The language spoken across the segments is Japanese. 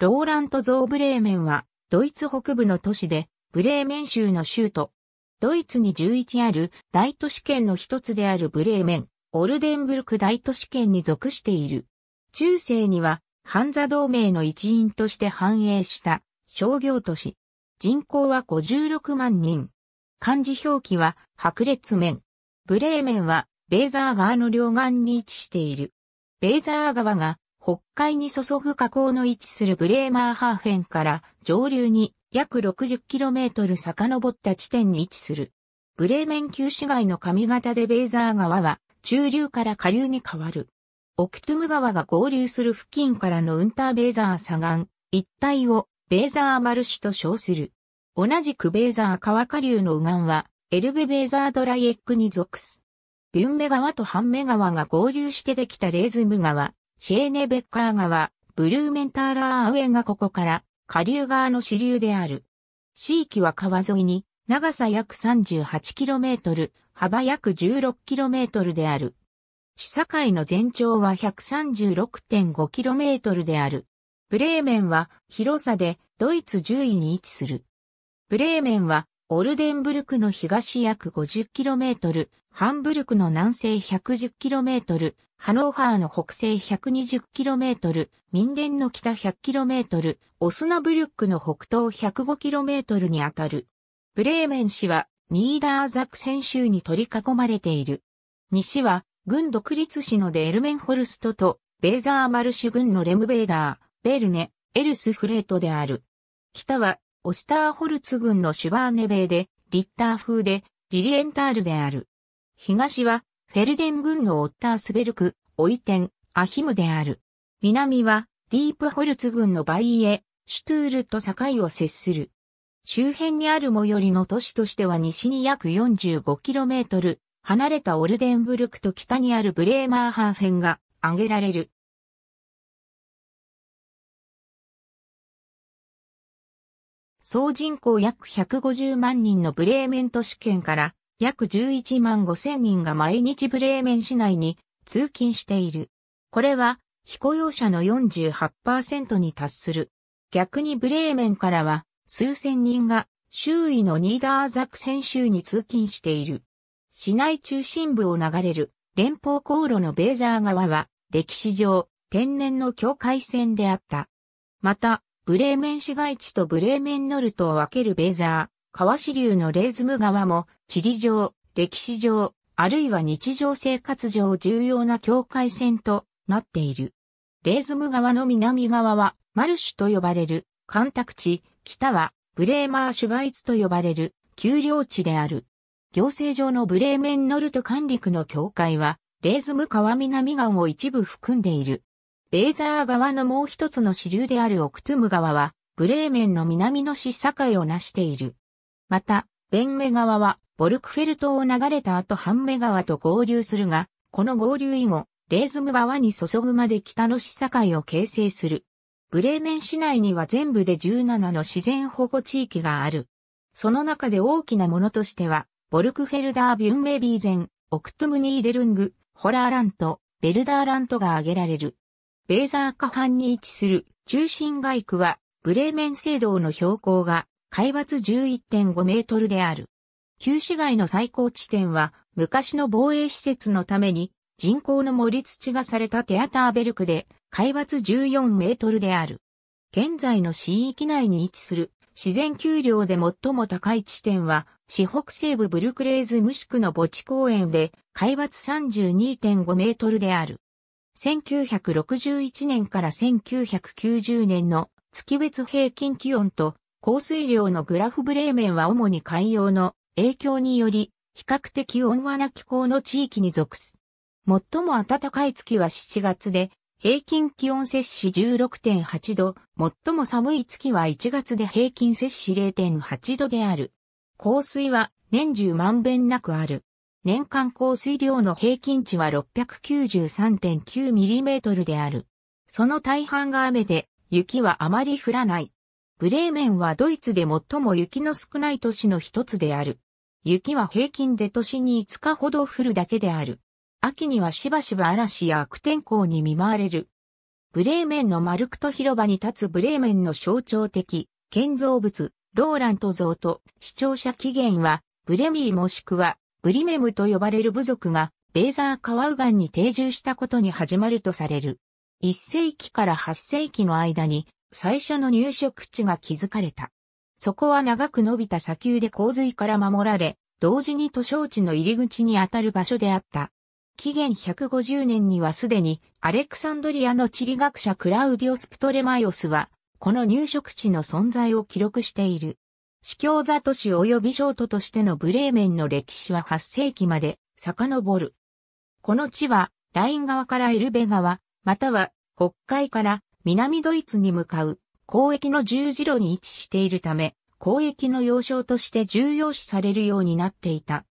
ローラント・ゾーブレーメンは、ドイツ北部の都市で、ブレーメン州の州都。ドイツに11ある大都市圏の一つであるブレーメン、オルデンブルク大都市圏に属している。中世には、ハンザ同盟の一員として繁栄した商業都市。人口は56万人。漢字表記は白列面。ブレーメンはベーザー川の両岸に位置している。ベーザー川が北海に注ぐ河口の位置するブレーマーハーフェンから上流に約 60km 遡った地点に位置する。ブレーメン旧市街の上方でベーザー川は中流から下流に変わる。オクトゥム川が合流する付近からのウンターベーザー左岸一帯をベーザーマルシュと称する。同じくベーザー川下流の右岸はエルベベーザードライエックに属す。ビュンメ川とハンメ川が合流してできたレーズム川、シェーネベッカー川、ブルーメンターラーウェンがここから下流側の支流である。地域は川沿いに長さ約 38km、幅約 16km である。市境の全長は 136.5km である。ブレーメンは広さでドイツ10位に位置する。ブレーメンはオルデンブルクの東約 50km、ハンブルクの南西 110km、ハノーハーの北西 120km、ミンデンの北 100km、オスナブルックの北東 105km にあたる。ブレーメン市はニーダーザクセン州に取り囲まれている。西は軍独立市のデルメンホルストとベーザーマルシュ軍のレムベーダー、ベルネ、エルスフレートである。北はオスターホルツ郡のシュバーネベーで、リッター風で、リリエンタールである。東は、フェルデン郡のオッタースベルク、オイテン、アヒムである。南は、ディープホルツ郡のバイエ、シュトゥールと境を接する。周辺にある最寄りの都市としては西に約 45km 離れたオルデンブルクと北にあるブレーマーハーフェンが挙げられる。総人口約150万人のブレーメント市圏から約11万5千人が毎日ブレーメン市内に通勤している。これは非雇用者の48%に達する。逆にブレーメンからは数千人が周囲のニーダーザクセン州に通勤している。市内中心部を流れる連邦航路のベーザー川は歴史上天然の境界線であった。また、ブレーメン市街地とブレーメンノルトを分けるベーザー、川支流のレーズム川も、地理上、歴史上、あるいは日常生活上重要な境界線となっている。レーズム川の南側は、マルシュと呼ばれる、干拓地、北は、ブレーマーシュバイツと呼ばれる、丘陵地である。行政上のブレーメンノルト管理区の境界は、レーズム川南岸を一部含んでいる。ベーザー川のもう一つの支流であるオクトゥム川は、ブレーメンの南の市境を成している。また、ベンメ川は、ボルクフェルトを流れた後ハンメ川と合流するが、この合流以後、レーズム川に注ぐまで北の市境を形成する。ブレーメン市内には全部で17の自然保護地域がある。その中で大きなものとしては、ボルクフェルダー・ビュンメビーゼン、オクトゥムニーデルング、ホラーラント、ベルダーラントが挙げられる。ベーザー下半に位置する中心街区は、ブレーメン聖堂の標高が、海抜11.5メートルである。旧市街の最高地点は、昔の防衛施設のために、人工の盛り土がされたテアターベルクで、海抜14メートルである。現在の市域内に位置する、自然丘陵で最も高い地点は、市北西部ブルクレーズムシクの墓地公園で、海抜32.5メートルである。1961年から1990年の月別平均気温と降水量のグラフブレーメンは主に海洋の影響により比較的温和な気候の地域に属す。最も暖かい月は7月で平均気温摂取16.8度、最も寒い月は1月で平均摂取0.8度である。降水は年中まんべんなくある。年間降水量の平均値は 693.9mm である。その大半が雨で、雪はあまり降らない。ブレーメンはドイツで最も雪の少ない都市の一つである。雪は平均で年に5日ほど降るだけである。秋にはしばしば嵐や悪天候に見舞われる。ブレーメンのマルクト広場に立つブレーメンの象徴的建造物、ローラント像と視聴者起源は、ブレミーもしくはブリメムと呼ばれる部族が、ベーザーカワウガンに定住したことに始まるとされる。1世紀から8世紀の間に、最初の入植地が築かれた。そこは長く伸びた砂丘で洪水から守られ、同時に都省地の入り口にあたる場所であった。紀元150年にはすでにアレクサンドリアの地理学者クラウディオス・プトレマイオスは、この入植地の存在を記録している。司教座都市及び商都としてのブレーメンの歴史は8世紀まで遡る。この地は、ライン川からエルベ川、または北海から南ドイツに向かう交易の十字路に位置しているため、交易の要衝として重要視されるようになっていた。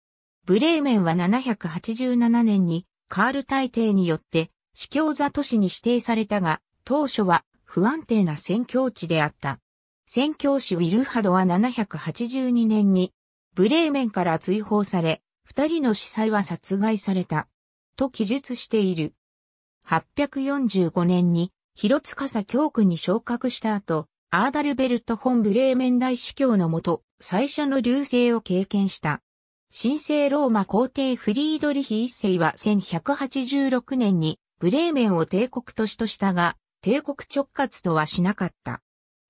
ブレーメンは787年にカール大帝によって司教座都市に指定されたが、当初は不安定な宣教地であった。宣教師ウィルハドは782年に、ブレーメンから追放され、二人の司祭は殺害された、と記述している。845年に、広司教区に昇格した後、アーダルベルト・本ブレーメン大司教のもと、最初の流星を経験した。神聖ローマ皇帝フリードリヒ一世は1186年にブレーメンを帝国都市としたが、帝国直轄とはしなかった。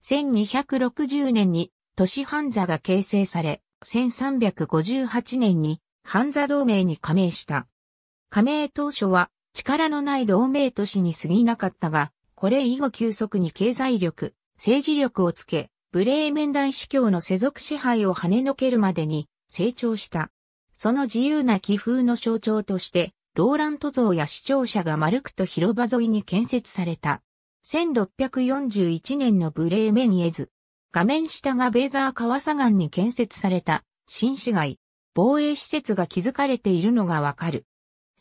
1260年に都市ハンザが形成され、1358年にハンザ同盟に加盟した。加盟当初は力のない同盟都市に過ぎなかったが、これ以後急速に経済力、政治力をつけ、ブレーメン大司教の世俗支配を跳ねのけるまでに成長した。その自由な気風の象徴として、ローラント像や市庁舎が丸くと広場沿いに建設された。1641年のブレーメンエズ。画面下がベーザー川左岸に建設された新市街、防衛施設が築かれているのがわかる。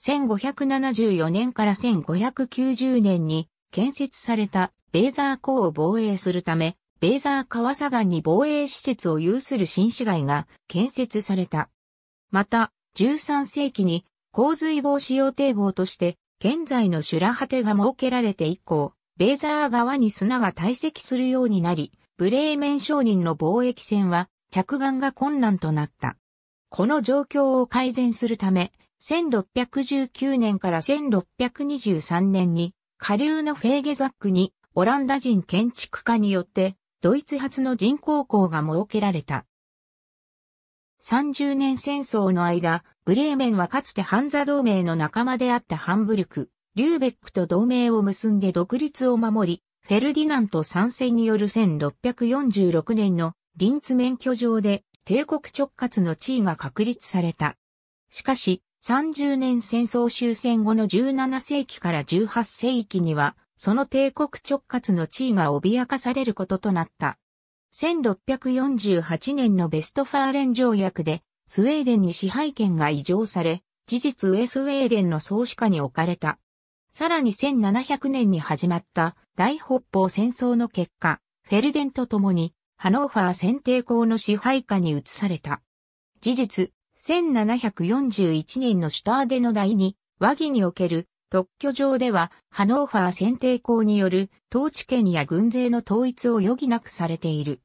1574年から1590年に建設されたベーザー港を防衛するため、ベーザー川左岸に防衛施設を有する新市街が建設された。また、13世紀に洪水防止用堤防として、現在のシュラハテが設けられて以降、ベーザー川に砂が堆積するようになり、ブレーメン商人の貿易船は着岸が困難となった。この状況を改善するため、1619年から1623年に下流のフェーゲザックにオランダ人建築家によってドイツ発の人工港が設けられた。30年戦争の間、ブレーメンはかつてハンザ同盟の仲間であったハンブルク、リューベックと同盟を結んで独立を守り、フェルディナント参戦による1646年のリンツ免許上で帝国直轄の地位が確立された。しかし、30年戦争終戦後の17世紀から18世紀には、その帝国直轄の地位が脅かされることとなった。1648年のベストファーレン条約で、スウェーデンに支配権が移譲され、事実ウェスウェーデンの総始下に置かれた。さらに1700年に始まった大北方戦争の結果、フェルデンと共にハノーファー選定校の支配下に移された。事実、1741年のシュターデの第二和議における特許上ではハノーファー選定校による統治権や軍勢の統一を余儀なくされている。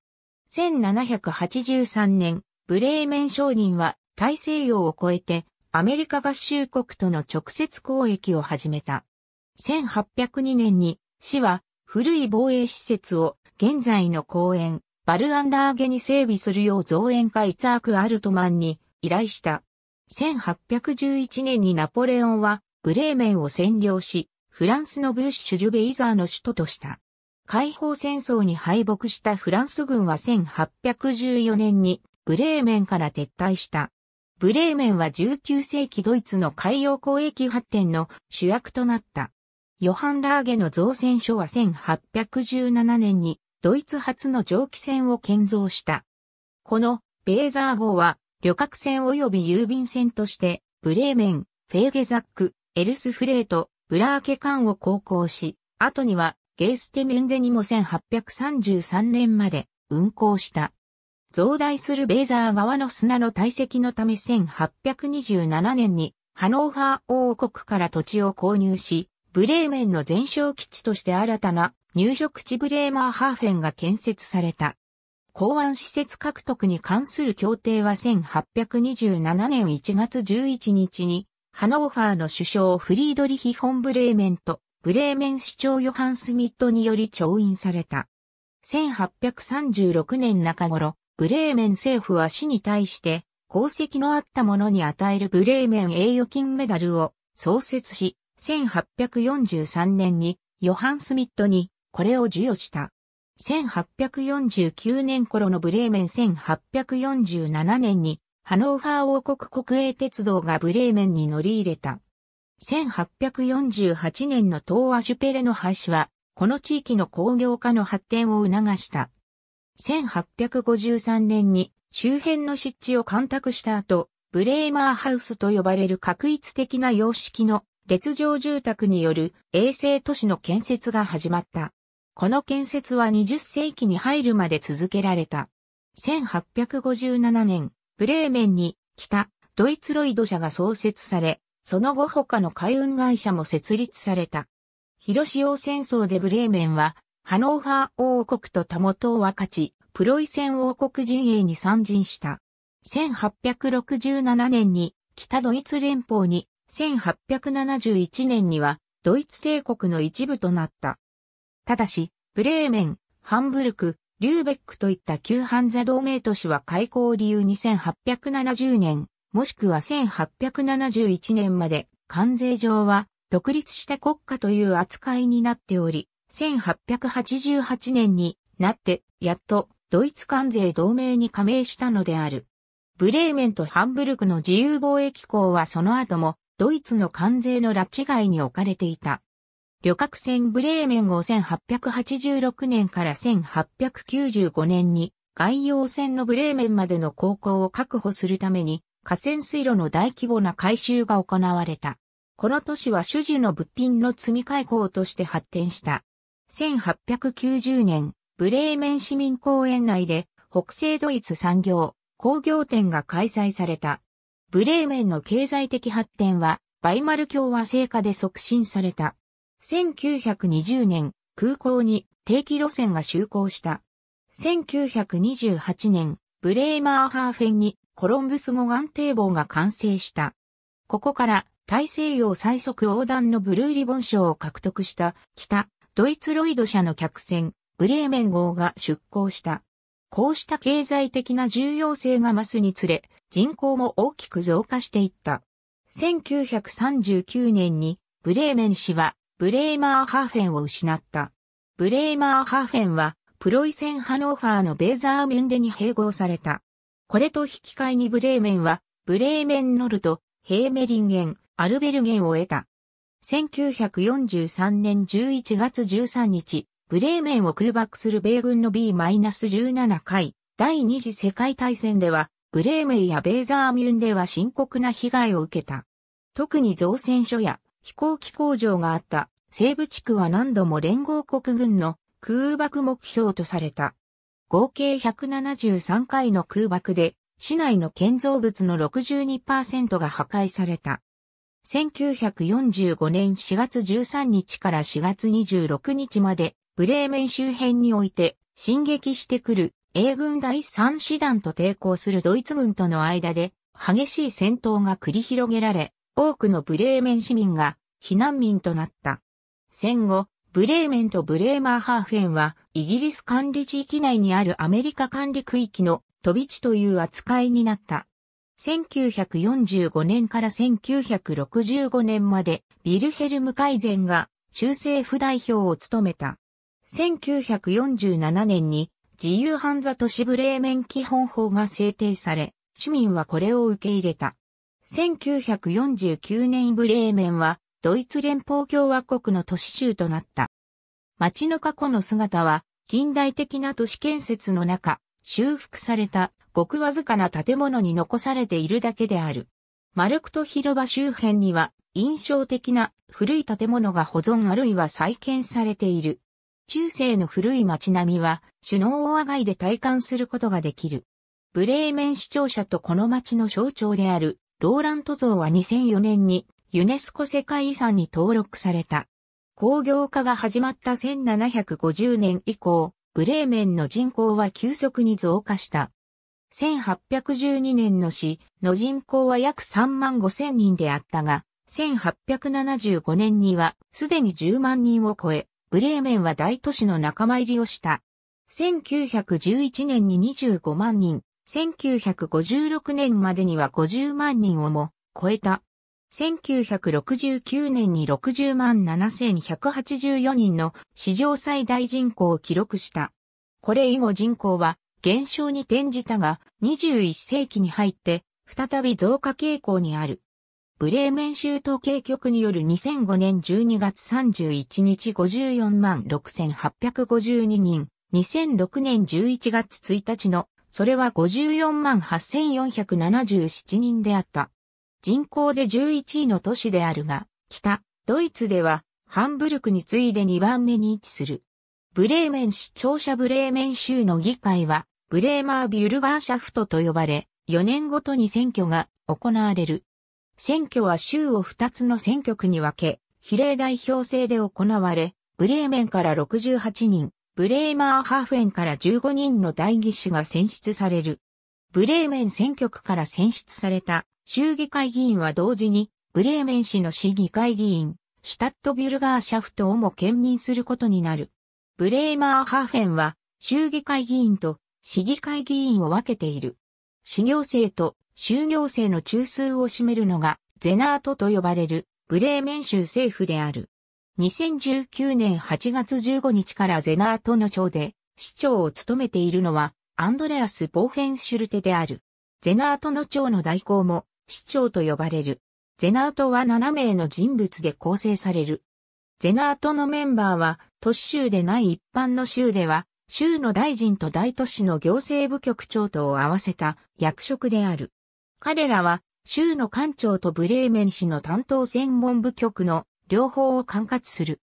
1783年、ブレーメン商人は大西洋を越えてアメリカ合衆国との直接交易を始めた。1802年に市は古い防衛施設を現在の公園、バルアンダーゲに整備するよう造園会イツアーク・アルトマンに依頼した。1811年にナポレオンはブレーメンを占領し、フランスのブッシュ・ジュベイザーの首都とした。解放戦争に敗北したフランス軍は1814年にブレーメンから撤退した。ブレーメンは19世紀ドイツの海洋交易発展の主役となった。ヨハン・ラーゲの造船所は1817年にドイツ初の蒸気船を建造した。このベーザー号は旅客船及び郵便船としてブレーメン、フェーゲザック、エルスフレート、ブラーケ艦を航行し、後にはゲーステミュンデにも1833年まで運航した。増大するベーザー側の砂の堆積のため1827年にハノーファー王国から土地を購入し、ブレーメンの全焼基地として新たな入植地ブレーマーハーフェンが建設された。港湾施設獲得に関する協定は1827年1月11日に、ハノーファーの首相フリードリヒ・ホンブレーメンと、ブレーメン市長ヨハン・スミットにより調印された。1836年中頃、ブレーメン政府は市に対して、功績のあった者に与えるブレーメン栄誉金メダルを創設し、1843年にヨハン・スミットにこれを授与した。1849年頃のブレーメン1847年にハノーファー王国国営鉄道がブレーメンに乗り入れた。1848年の東アシュペレの廃止は、この地域の工業化の発展を促した。1853年に周辺の湿地を干拓した後、ブレーマーハウスと呼ばれる画一的な様式の列城住宅による衛星都市の建設が始まった。この建設は20世紀に入るまで続けられた。1857年、ブレーメンに北ドイツロイド社が創設され、その後他の海運会社も設立された。広潮戦争でブレーメンは、ハノーハー王国とタモを分かち、プロイセン王国陣営に参陣した。1867年に北ドイツ連邦に1871年にはドイツ帝国の一部となった。ただし、ブレーメン、ハンブルク、リューベックといった旧ハンザ同盟都市は開港を理由に1870年、もしくは1871年まで関税上は独立した国家という扱いになっており、1888年になってやっとドイツ関税同盟に加盟したのである。ブレーメンとハンブルクの自由貿易港はその後もドイツの関税の拉致外に置かれていた。旅客船ブレーメンを1886年から1895年に外洋船のブレーメンまでの航行を確保するために河川水路の大規模な改修が行われた。この都市は種々の物品の積み替え港として発展した。1890年、ブレーメン市民公園内で北西ドイツ産業、工業展が開催された。ブレーメンの経済的発展は、バイマル共和制下で促進された。1920年、空港に定期路線が就航した。1928年、ブレーマーハーフェンにコロンブス語岸堤防が完成した。ここから大西洋最速横断のブルーリボン賞を獲得した北ドイツロイド社の客船ブレーメン号が出港した。こうした経済的な重要性が増すにつれ、人口も大きく増加していった。1939年にブレーメン氏はブレーマーハーフェンを失った。ブレーマーハーフェンはプロイセンハノーファーのベーザーミュンデに併合された。これと引き換えにブレーメンはブレーメンノルト、ヘーメリンゲン、アルベルゲンを得た。1943年11月13日、ブレーメンを空爆する米軍の B-17 回、第二次世界大戦では、ブレーメンやベーザーミュンでは深刻な被害を受けた。特に造船所や飛行機工場があった西部地区は何度も連合国軍の空爆目標とされた。合計173回の空爆で、市内の建造物の62%が破壊された。1945年4月13日から4月26日までブレーメン周辺において、進撃してくる英軍第3師団と抵抗するドイツ軍との間で、激しい戦闘が繰り広げられ、多くのブレーメン市民が避難民となった。戦後、ブレーメンとブレーマーハーフェンは、イギリス管理地域内にあるアメリカ管理区域の飛び地という扱いになった。1945年から1965年まで、ビルヘルム・改善が州政府代表を務めた。1947年に自由犯座都市ブレーメン基本法が制定され、市民はこれを受け入れた。1949年ブレーメンはドイツ連邦共和国の都市州となった。街の過去の姿は近代的な都市建設の中、修復されたごくわずかな建物に残されているだけである。マルクト広場周辺には印象的な古い建物が保存あるいは再建されている。中世の古い街並みは、首脳大上で体感することができる。ブレーメン市庁舎とこの街の象徴である、ローラント像は2004年にユネスコ世界遺産に登録された。工業化が始まった1750年以降、ブレーメンの人口は急速に増加した。1812年の市の人口は約3万5千人であったが、1875年にはすでに10万人を超え、ブレーメンは大都市の仲間入りをした。1911年に25万人、1956年までには50万人をも超えた。1969年に60万7184人の史上最大人口を記録した。これ以後人口は減少に転じたが、21世紀に入って再び増加傾向にある。ブレーメン州統計局による2005年12月31日54万6852人、2006年11月1日の、それは54万8477人であった。人口で11位の都市であるが、北、ドイツでは、ハンブルクに次いで2番目に位置する。ブレーメン市庁舎ブレーメン州の議会は、ブレーマービュルガーシャフトと呼ばれ、4年ごとに選挙が行われる。選挙は州を2つの選挙区に分け、比例代表制で行われ、ブレーメンから68人、ブレーマーハーフェンから15人の代議士が選出される。ブレーメン選挙区から選出された州議会議員は同時に、ブレーメン市の市議会議員、シュタットビュルガーシャフトをも兼任することになる。ブレーマーハーフェンは、州議会議員と市議会議員を分けている。市行政と就業生の中枢を占めるのが、ゼナートと呼ばれる、ブレーメン州政府である。2019年8月15日からゼナートの町で、市長を務めているのは、アンドレアス・ボーフェンシュルテである。ゼナートの町の代行も、市長と呼ばれる。ゼナートは7名の人物で構成される。ゼナートのメンバーは、都市州でない一般の州では、州の大臣と大都市の行政部局長とを合わせた役職である。彼らは州の官庁とブレーメン市の担当専門部局の両方を管轄する。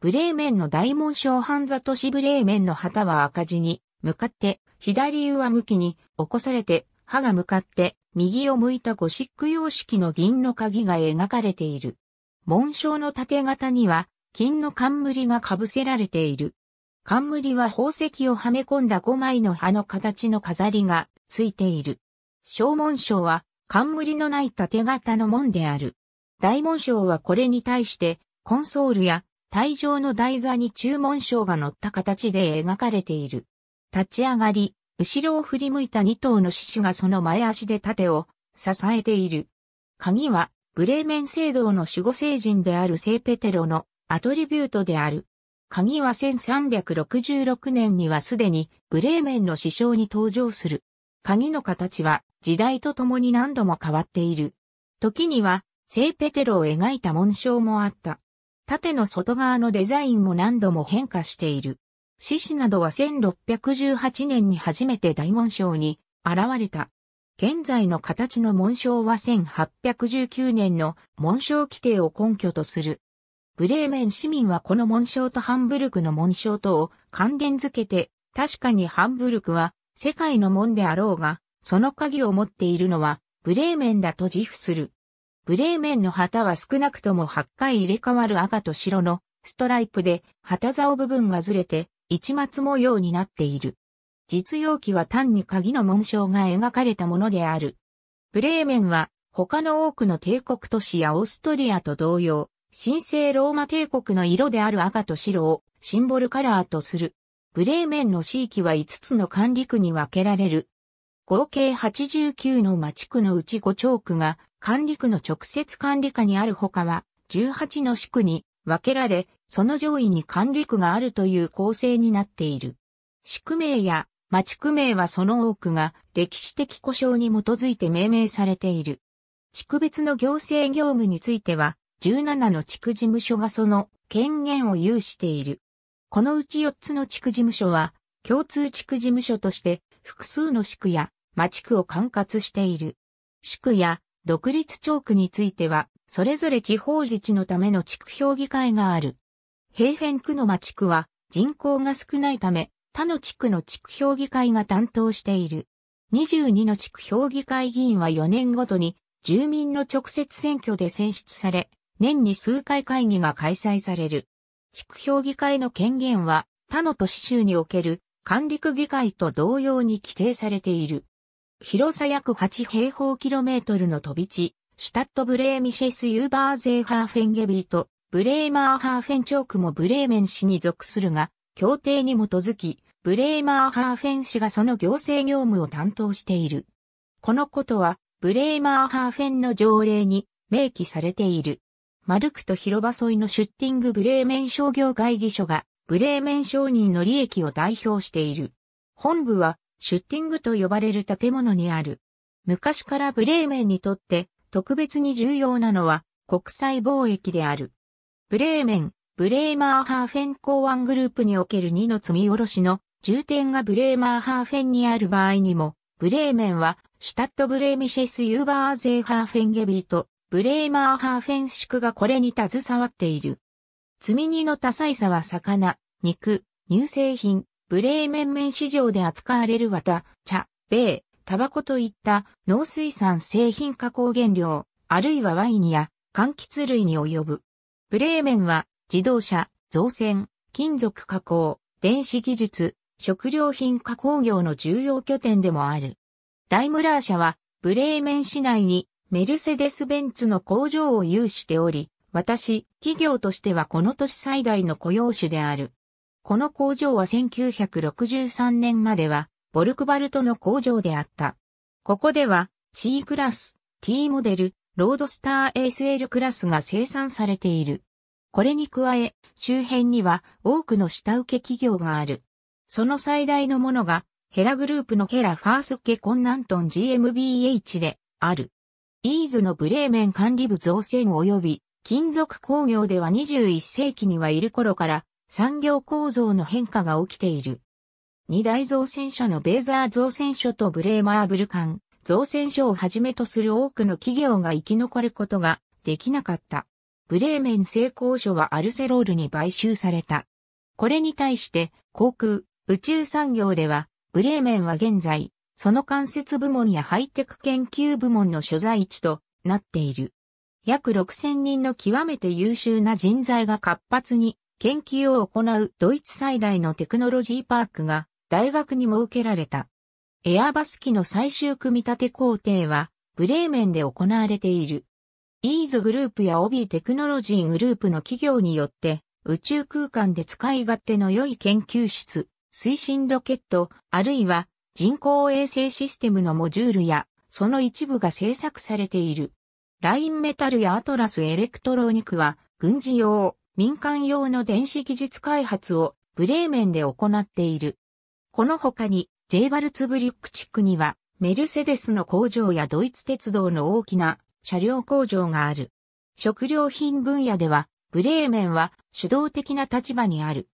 ブレーメンの大門小半座都市ブレーメンの旗は赤字に向かって左上向きに起こされて歯が向かって右を向いたゴシック様式の銀の鍵が描かれている。紋章の縦型には金の冠が被せられている。冠は宝石をはめ込んだ5枚の葉の形の飾りがついている。小紋章は、冠のない縦型の門である。大紋章はこれに対して、コンソールや帯状の台座に中文章が乗った形で描かれている。立ち上がり、後ろを振り向いた二頭の獅子がその前足で盾を支えている。鍵は、ブレーメン聖堂の守護聖人である聖ペテロのアトリビュートである。鍵は1366年にはすでにブレーメンの師匠に登場する。鍵の形は時代とともに何度も変わっている。時には、聖ペテロを描いた紋章もあった。縦の外側のデザインも何度も変化している。獅子などは1618年に初めて大紋章に現れた。現在の形の紋章は1819年の紋章規定を根拠とする。ブレーメン市民はこの紋章とハンブルクの紋章とを関連づけて、確かにハンブルクは世界の門であろうが、その鍵を持っているのは、ブレーメンだと自負する。ブレーメンの旗は少なくとも8回入れ替わる赤と白のストライプで旗竿部分がずれて一末模様になっている。実用機は単に鍵の紋章が描かれたものである。ブレーメンは他の多くの帝国都市やオーストリアと同様、神聖ローマ帝国の色である赤と白をシンボルカラーとする。ブレーメンの地域は5つの管理区に分けられる。合計89の町区のうち5町区が管理区の直接管理下にあるほかは18の市区に分けられ、その上位に管理区があるという構成になっている。市区名や町区名はその多くが歴史的故障に基づいて命名されている。地区別の行政業務については、17の地区事務所がその権限を有している。このうち4つの地区事務所は、共通地区事務所として、複数の市区や町区を管轄している。市区や独立町区については、それぞれ地方自治のための地区評議会がある。平辺区の町区は人口が少ないため、他の地区の地区評議会が担当している。22の地区評議会議員は4年ごとに住民の直接選挙で選出され、年に数回会議が開催される。地区評議会の権限は他の都市州における管理区議会と同様に規定されている。広さ約8平方キロメートルの飛び地、シュタットブレーミシェス・ユーバーゼーハーフェンゲビーブレーマーハーフェンチョークもブレーメン市に属するが、協定に基づき、ブレーマーハーフェン氏がその行政業務を担当している。このことは、ブレーマーハーフェンの条例に明記されている。マルクと広場沿いのシュッティングブレーメン商業会議所が、ブレーメン商人の利益を代表している。本部は、シュッティングと呼ばれる建物にある。昔からブレーメンにとって、特別に重要なのは、国際貿易である。ブレーメン、ブレーマーハーフェン港湾グループにおける2の積み下ろしの重点がブレーマーハーフェンにある場合にも、ブレーメンは、シュタットブレーミシェス・ユーバーゼーハーフェンゲビート、ブレーマーハーフェンシクがこれに携わっている。積み荷の多彩さは魚、肉、乳製品、ブレーメン麺市場で扱われる綿、茶、米、タバコといった農水産製品加工原料、あるいはワインや柑橘類に及ぶ。ブレーメンは自動車、造船、金属加工、電子技術、食料品加工業の重要拠点でもある。ダイムラー社はブレーメン市内にメルセデス・ベンツの工場を有しており、私、企業としてはこの年最大の雇用種である。この工場は1963年までは、ボルクバルトの工場であった。ここでは、C クラス、T モデル、ロードスター ASL クラスが生産されている。これに加え、周辺には多くの下請け企業がある。その最大のものが、ヘラグループのヘラファースケコンナントン GmbH である。イーズのブレーメン管理部造船及び金属工業では21世紀にはいる頃から産業構造の変化が起きている。二大造船所のベーザー造船所とブレーマーブル間造船所をはじめとする多くの企業が生き残ることができなかった。ブレーメン製鋼所はアルセロールに買収された。これに対して航空、宇宙産業ではブレーメンは現在その間接部門やハイテク研究部門の所在地となっている。約6000人の極めて優秀な人材が活発に研究を行うドイツ最大のテクノロジーパークが大学に設けられた。エアバス機の最終組み立て工程はブレーメンで行われている。イーズグループやオビーテクノロジーグループの企業によって宇宙空間で使い勝手の良い研究室、推進ロケット、あるいは人工衛星システムのモジュールや、その一部が製作されている。ラインメタルやアトラスエレクトロニクは、軍事用、民間用の電子技術開発をブレーメンで行っている。この他に、ジェーバルツブリュック地区には、メルセデスの工場やドイツ鉄道の大きな車両工場がある。食料品分野では、ブレーメンは主導的な立場にある。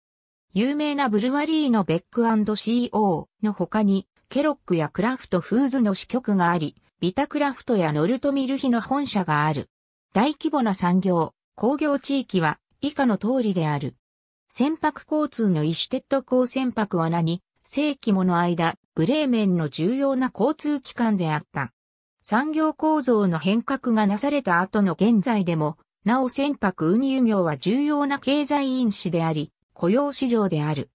有名なブルワリーのベック &CO の他に、ケロックやクラフトフーズの支局があり、ビタクラフトやノルトミルヒの本社がある。大規模な産業、工業地域は以下の通りである。船舶交通のイシュテッド港船舶は何世紀もの間、ブレーメンの重要な交通機関であった。産業構造の変革がなされた後の現在でも、なお船舶運輸業は重要な経済因子であり、雇用市場である。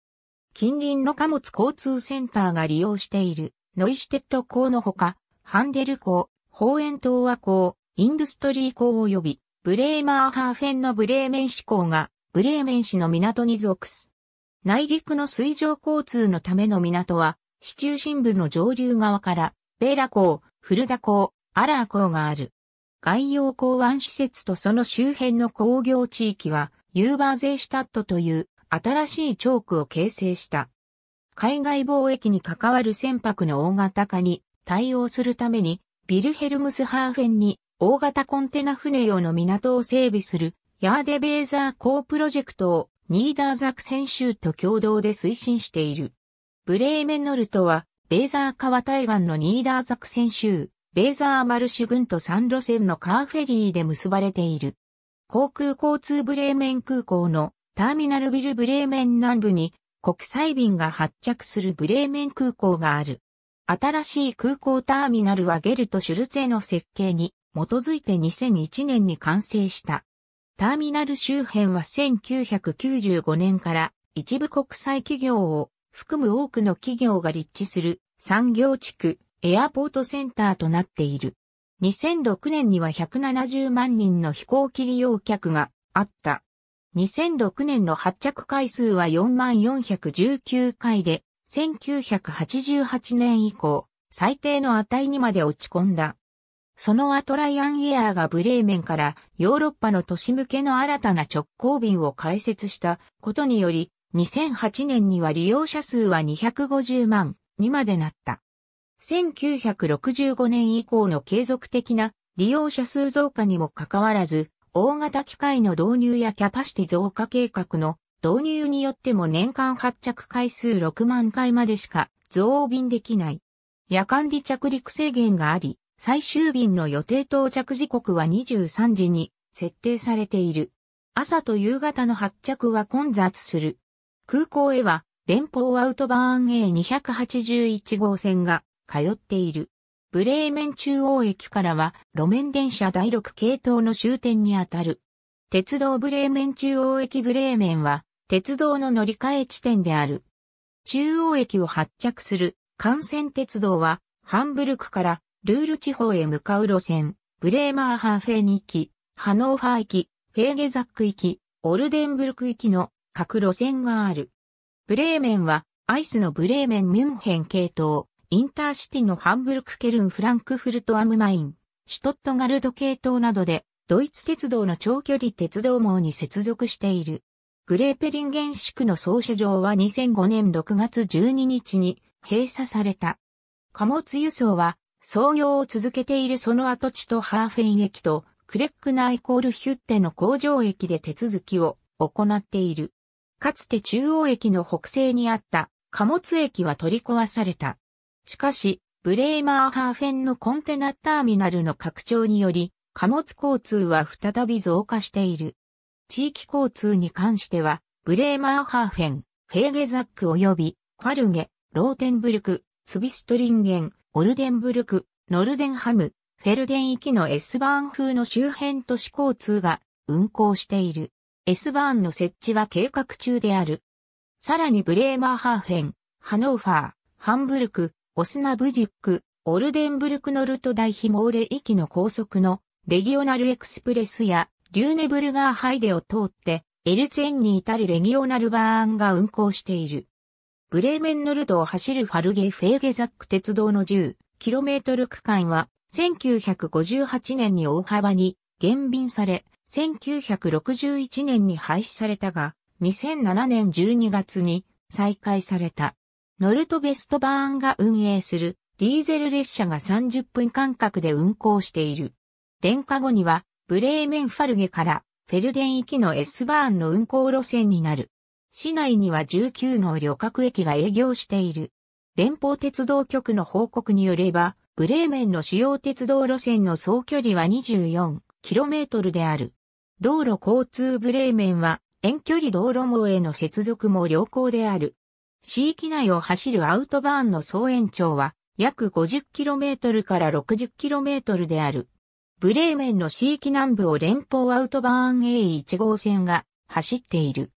近隣の貨物交通センターが利用している、ノイシュテッド港のほか、ハンデル港、ホーエン東和港、インドストリー港及び、ブレーマーハーフェンのブレーメン市港が、ブレーメン市の港に属す。内陸の水上交通のための港は、市中心部の上流側から、ベーラ港、古田港、アラー港がある。外洋港湾施設とその周辺の工業地域は、ユーバーゼーシュタットという新しいチョークを形成した。海外貿易に関わる船舶の大型化に対応するために、ビルヘルムスハーフェンに大型コンテナ船用の港を整備するヤーデベーザーコープロジェクトをニーダーザクセン州と共同で推進している。ブレーメンノルトは、ベーザー川対岸のニーダーザクセン州、ベーザーマルシュ軍と3路線のカーフェリーで結ばれている。航空交通ブレーメン空港のターミナルビルブレーメン南部に国際便が発着するブレーメン空港がある。新しい空港ターミナルはゲルト・シュルツェの設計に基づいて2001年に完成した。ターミナル周辺は1995年から一部国際企業を含む多くの企業が立地する産業地区エアポートセンターとなっている。2006年には170万人の飛行機利用客があった。2006年の発着回数は4419回で、1988年以降、最低の値にまで落ち込んだ。その後トライアンエアーがブレーメンからヨーロッパの都市向けの新たな直行便を開設したことにより、2008年には利用者数は250万にまでなった。1965年以降の継続的な利用者数増加にもかかわらず、大型機械の導入やキャパシティ増加計画の導入によっても年間発着回数6万回までしか増便できない。夜間離着陸制限があり、最終便の予定到着時刻は23時に設定されている。朝と夕方の発着は混雑する。空港へは連邦アウトバーン A281 号線が通っている。ブレーメン中央駅からは路面電車第6系統の終点にあたる。鉄道ブレーメン中央駅ブレーメンは鉄道の乗り換え地点である。中央駅を発着する幹線鉄道はハンブルクからルール地方へ向かう路線、ブレーマーハーフェニ行き、ハノーファー行き、フェーゲザック行き、オルデンブルク行きの各路線がある。ブレーメンはアイスのブレーメンミュンヘン系統、インターシティのハンブルク・ケルン・フランクフルト・アムマイン、シュトットガルド系統などで、ドイツ鉄道の長距離鉄道網に接続している。グレーペリンゲン市区の総車場は2005年6月12日に閉鎖された。貨物輸送は創業を続けているその跡地とハーフェイン駅とクレックナイコールヒュッテの工場駅で手続きを行っている。かつて中央駅の北西にあった貨物駅は取り壊された。しかし、ブレーマーハーフェンのコンテナターミナルの拡張により、貨物交通は再び増加している。地域交通に関しては、ブレーマーハーフェン、フェーゲザック及び、ファルゲ、ローテンブルク、ツビストリンゲン、オルデンブルク、ノルデンハム、フェルデン行きの S バーン風の周辺都市交通が運行している。S バーンの設置は計画中である。さらにブレーマーハーフェン、ハノーファー、ハンブルク、オスナブデュック、オルデンブルクノルト大ヒモーレ域の高速のレギオナルエクスプレスやリューネブルガーハイデを通ってエルツェンに至るレギオナルバーンが運行している。ブレーメンノルトを走るファルゲ・フェーゲザック鉄道の 10km 区間は1958年に大幅に減便され、1961年に廃止されたが、2007年12月に再開された。ノルトベストバーンが運営するディーゼル列車が30分間隔で運行している。電化後にはブレーメンファルゲからフェルデン行きの S バーンの運行路線になる。市内には19の旅客駅が営業している。連邦鉄道局の報告によれば、ブレーメンの主要鉄道路線の総距離は 24km である。道路交通ブレーメンは遠距離道路網への接続も良好である。市域内を走るアウトバーンの総延長は約 50km から 60km である。ブレーメンの市域南部を連邦アウトバーン A1 号線が走っている。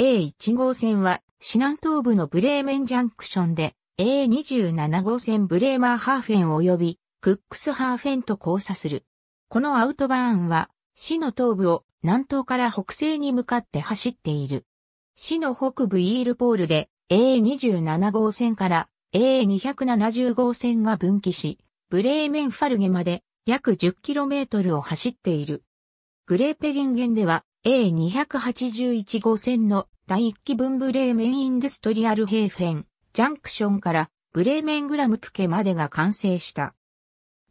A1 号線は市南東部のブレーメンジャンクションで A27 号線ブレーマーハーフェン及びクックスハーフェンと交差する。このアウトバーンは市の東部を南東から北西に向かって走っている。市の北部イールポールで A27 号線から A270 号線が分岐し、ブレーメンファルゲまで約 10km を走っている。グレーペリンゲンでは A281 号線の第1期分ブレーメンインデストリアルヘーフェン、ジャンクションからブレーメングラムプケまでが完成した。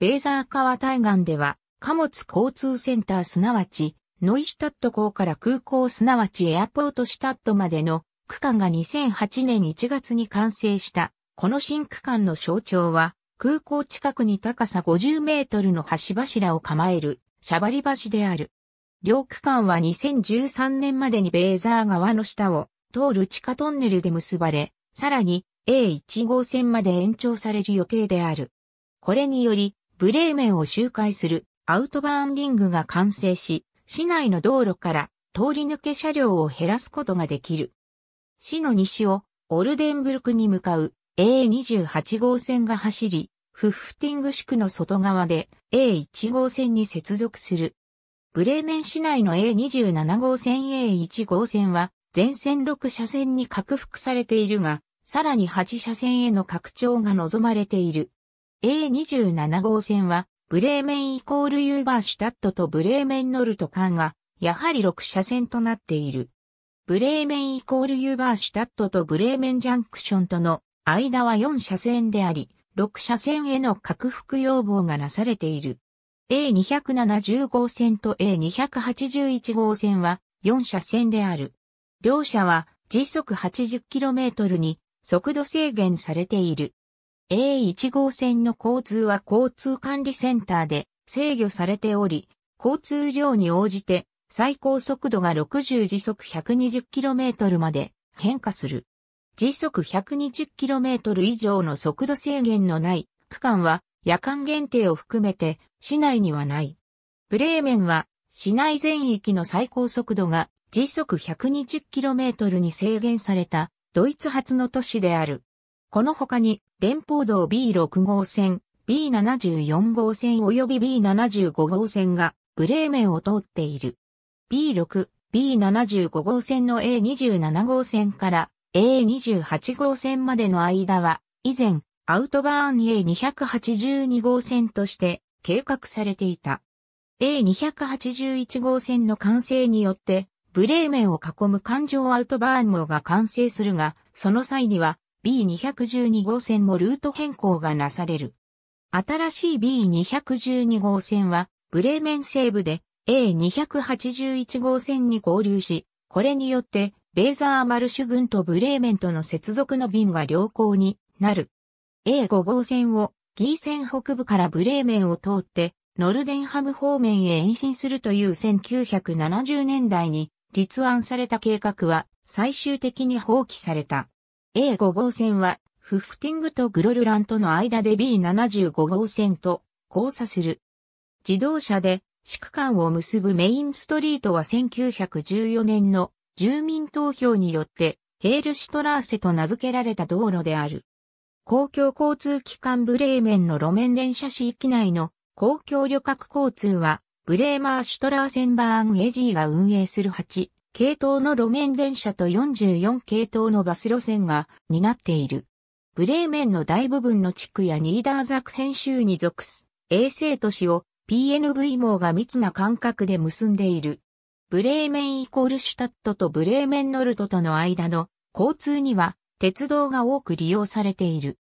ベーザー川対岸では貨物交通センターすなわちノイシュタット港から空港すなわちエアポートシュタットまでの区間が2008年1月に完成した、この新区間の象徴は、空港近くに高さ50メートルの橋柱を構える、シャバリ橋である。両区間は2013年までにベーザー川の下を通る地下トンネルで結ばれ、さらに A1 号線まで延長される予定である。これにより、ブレーメンを周回するアウトバーンリングが完成し、市内の道路から通り抜け車両を減らすことができる。市の西をオルデンブルクに向かう A28 号線が走り、フッフティング地区の外側で A1 号線に接続する。ブレーメン市内の A27 号線 A1 号線は全線6車線に拡幅されているが、さらに8車線への拡張が望まれている。A27 号線はブレーメンイコールユーバーシュタットとブレーメンノルト間がやはり6車線となっている。ブレーメンイコールユーバーシュタットとブレーメンジャンクションとの間は4車線であり、6車線への拡幅要望がなされている。A270 号線と A281 号線は4車線である。両車は時速 80km に速度制限されている。A1 号線の交通は交通管理センターで制御されており、交通量に応じて最高速度が60時速 120km まで変化する。時速 120km 以上の速度制限のない区間は夜間限定を含めて市内にはない。ブレーメンは市内全域の最高速度が時速 120km に制限されたドイツ発の都市である。この他に連邦道 B6 号線、B74 号線及び B75 号線がブレーメンを通っている。B6、B75 号線の A27 号線から A28 号線までの間は、以前、アウトバーン A282 号線として計画されていた。A281 号線の完成によって、ブレーメンを囲む環状アウトバーン網が完成するが、その際には B212 号線もルート変更がなされる。新しい B212 号線は、ブレーメン西部で A281 号線に合流し、これによって、ベーザーマルシュ軍とブレーメンとの接続の便が良好になる。A5 号線をギー線北部からブレーメンを通って、ノルデンハム方面へ延伸するという1970年代に立案された計画は最終的に放棄された。A5 号線はフフティングとグロルランとの間で B75 号線と交差する。自動車で市区間を結ぶメインストリートは1914年の住民投票によってヘールシュトラーセと名付けられた道路である。公共交通機関ブレーメンの路面電車市域内の公共旅客交通はブレーマーシュトラーセンバーンエジーが運営する8系統の路面電車と44系統のバス路線が担っている。ブレーメンの大部分の地区やニーダーザクセン州に属す衛星都市を PNV 網が密な間隔で結んでいる。ブレーメンイコールシュタットとブレーメンノルトとの間の交通には鉄道が多く利用されている。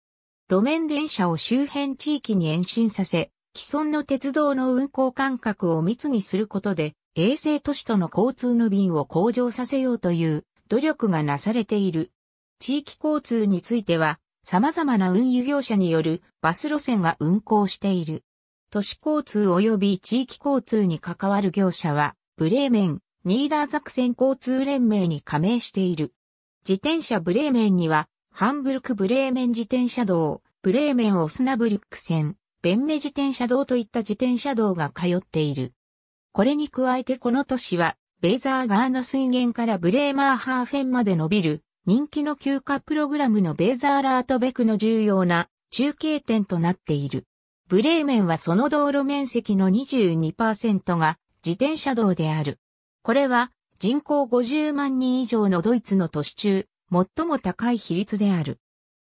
路面電車を周辺地域に延伸させ、既存の鉄道の運行間隔を密にすることで、衛星都市との交通の便を向上させようという努力がなされている。地域交通については、様々な運輸業者によるバス路線が運行している。都市交通及び地域交通に関わる業者は、ブレーメン、ニーダーザクセン交通連盟に加盟している。自転車ブレーメンには、ハンブルクブレーメン自転車道、ブレーメンオスナブルック線、ベンメ自転車道といった自転車道が通っている。これに加えてこの都市は、ベーザー側の水源からブレーマーハーフェンまで伸びる、人気の休暇プログラムのベーザーラートベクの重要な中継点となっている。ブレーメンはその道路面積の22%が自転車道である。これは人口50万人以上のドイツの都市中、最も高い比率である。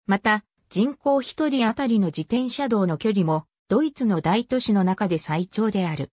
また、人口1人あたりの自転車道の距離も、ドイツの大都市の中で最長である。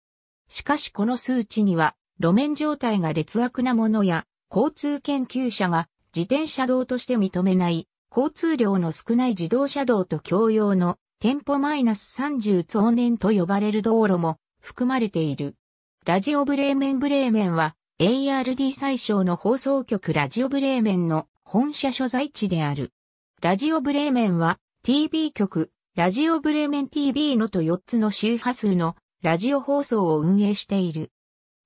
しかしこの数値には、路面状態が劣悪なものや、交通研究者が自転車道として認めない、交通量の少ない自動車道と共用の店舗 -30 増年と呼ばれる道路も含まれている。ラジオブレーメンブレーメンは ARD 最小の放送局ラジオブレーメンの本社所在地である。ラジオブレーメンは TV 局、ラジオブレーメン TV のと4つの周波数のラジオ放送を運営している。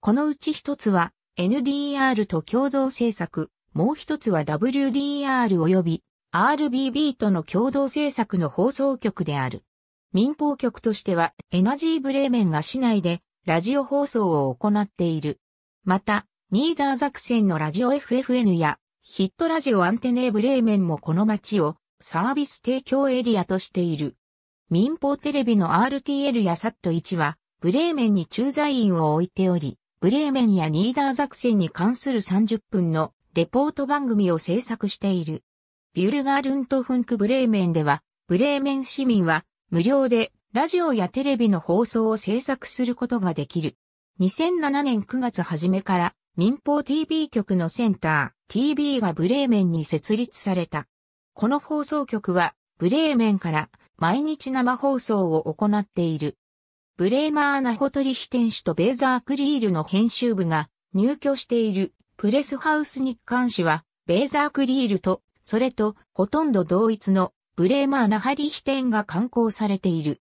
このうち1つは NDR と共同制作、もう1つは WDR 及び RBB との共同制作の放送局である。民放局としてはエナジーブレーメンが市内でラジオ放送を行っている。また、ニーダーザクセンのラジオ FFN やヒットラジオアンテネーブレーメンもこの街をサービス提供エリアとしている。民放テレビの RTL や SAT1 はブレーメンに駐在員を置いており、ブレーメンやニーダー作戦に関する30分のレポート番組を制作している。ユルガールントフンクブレーメンでは、ブレーメン市民は無料でラジオやテレビの放送を制作することができる。2007年9月初めから民放 TV 局のセンター TV がブレーメンに設立された。この放送局はブレーメンから毎日生放送を行っている。ブレーマーナホトリヒテン氏とベーザークリールの編集部が入居しているプレスハウス日刊誌はベーザークリールとそれとほとんど同一のブレーマーナハリヒテが刊行されている。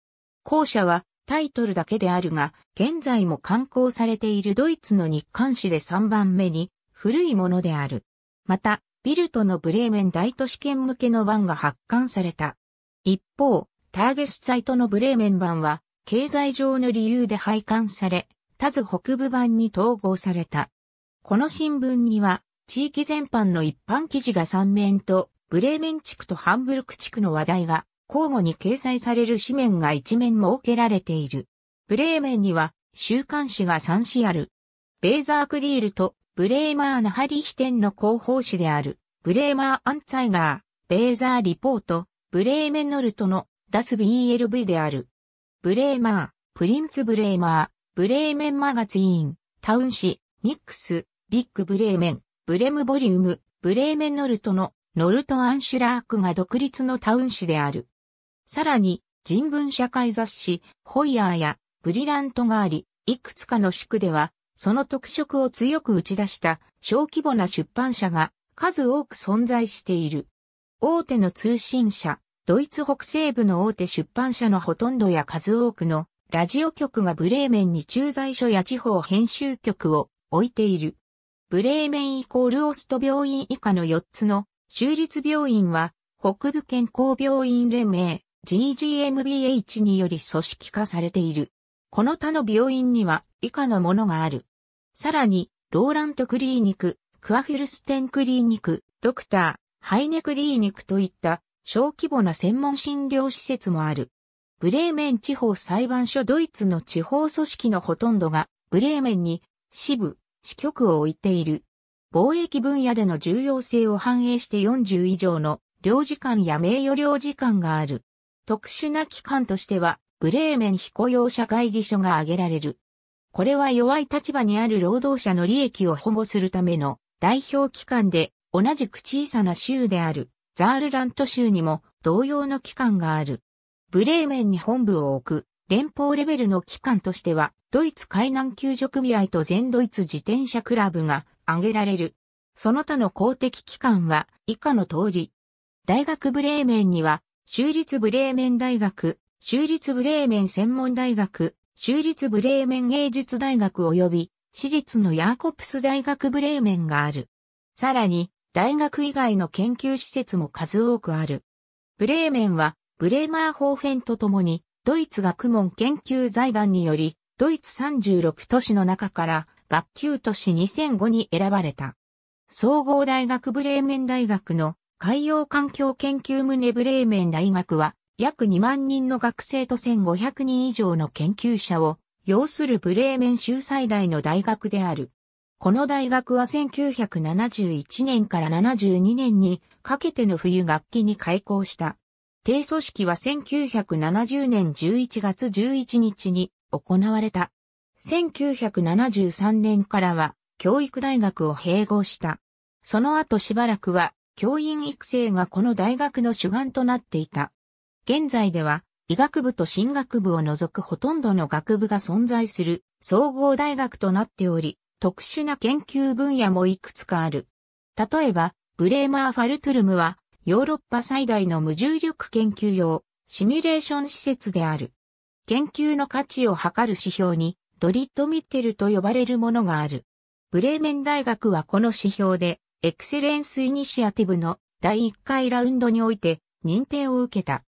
後者はタイトルだけであるが、現在も刊行されているドイツの日刊誌で3番目に古いものである。また、ビルトのブレーメン大都市圏向けの版が発刊された。一方、ターゲスサイトのブレーメン版は、経済上の理由で廃刊され、タズ北部版に統合された。この新聞には、地域全般の一般記事が3面と、ブレーメン地区とハンブルク地区の話題が交互に掲載される紙面が1面設けられている。ブレーメンには週刊誌が3紙ある。ベーザークリールとブレーマーナハリヒテンの広報誌である、ブレーマーアンツァイガー、ベーザーリポート、ブレーメンノルトのダス BLV である。ブレーマー、プリンツブレーマー、ブレーメンマガツイン、タウン誌、ミックス、ビッグブレーメン、ブレムボリウム、ブレーメンノルトのノルト・アンシュラークが独立のタウン誌である。さらに、人文社会雑誌、ホイヤーやブリラントがあり、いくつかの区では、その特色を強く打ち出した小規模な出版社が数多く存在している。大手の通信社、ドイツ北西部の大手出版社のほとんどや数多くのラジオ局がブレーメンに駐在所や地方編集局を置いている。ブレーメンイコールオスト病院以下の4つの州立病院は北部健康病院連盟 GGMBH により組織化されている。この他の病院には以下のものがある。さらに、ローラントクリーニク、クアフィルステンクリーニク、ドクター、ハイネクリーニクといった小規模な専門診療施設もある。ブレーメン地方裁判所ドイツの地方組織のほとんどがブレーメンに支部、支局を置いている。貿易分野での重要性を反映して40以上の領事館や名誉領事館がある。特殊な機関としては、ブレーメン非雇用者会議所が挙げられる。これは弱い立場にある労働者の利益を保護するための代表機関で、同じく小さな州であるザールラント州にも同様の機関がある。ブレーメンに本部を置く連邦レベルの機関としては、ドイツ海南救助組合と全ドイツ自転車クラブが挙げられる。その他の公的機関は以下の通り。大学ブレーメンには、州立ブレーメン大学、州立ブレーメン専門大学、州立ブレーメン芸術大学及び、私立のヤーコプス大学ブレーメンがある。さらに、大学以外の研究施設も数多くある。ブレーメンは、ブレーマーホーフェンとともに、ドイツ学問研究財団により、ドイツ36都市の中から学級都市2005に選ばれた。総合大学ブレーメン大学の海洋環境研究ムネブレーメン大学は、約2万人の学生と1500人以上の研究者を要するブレーメン州最大の大学である。この大学は1971年から72年にかけての冬学期に開校した低組織は1970年11月11日に行われた。1973年からは教育大学を併合した。その後しばらくは教員育成がこの大学の主眼となっていた。現在では医学部と進学部を除くほとんどの学部が存在する総合大学となっており、特殊な研究分野もいくつかある。例えば、ブレーマー・ファルトゥルムはヨーロッパ最大の無重力研究用シミュレーション施設である。研究の価値を測る指標にドリッドミッテルと呼ばれるものがある。ブレーメン大学はこの指標でエクセレンスイニシアティブの第1回ラウンドにおいて認定を受けた。